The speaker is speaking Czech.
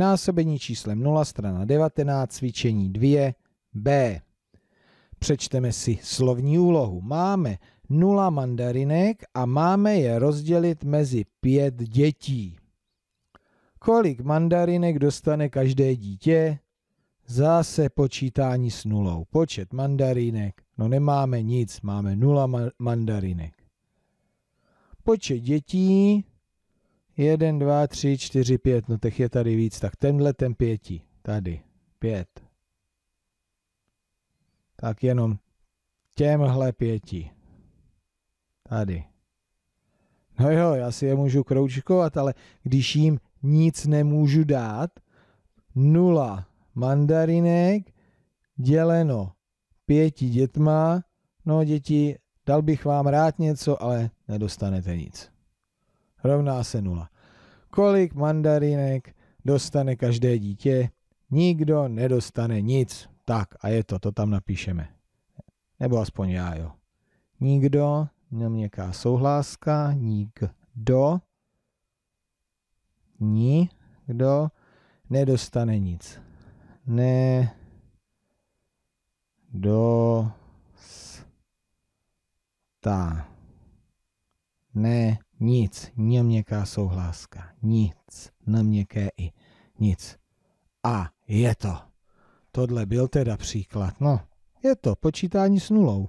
násobení číslem 0, strana 19, cvičení 2, B. Přečteme si slovní úlohu. Máme 0 mandarinek a máme je rozdělit mezi 5 dětí. Kolik mandarinek dostane každé dítě? Zase počítání s nulou. Počet mandarinek. No nemáme nic, máme nula ma mandarinek. Počet dětí 1, 2, 3, 4, 5, no těch je tady víc, tak tenhle ten pěti, tady, pět. Tak jenom těmhle pěti. Tady. No jo, já si je můžu kroučkovat, ale když jim nic nemůžu dát, nula mandarinek děleno pěti dětma, no děti, dal bych vám rád něco, ale nedostanete nic. Rovná se nula kolik mandarinek dostane každé dítě, nikdo nedostane nic. Tak a je to, to tam napíšeme. Nebo aspoň já, jo. Nikdo, nějaká souhláska, nikdo, nikdo nedostane nic. Ne, do, ta, ne, nic, neměkká souhláska, nic, neměkké i, nic. A je to. Tohle byl teda příklad, no. Je to počítání s nulou.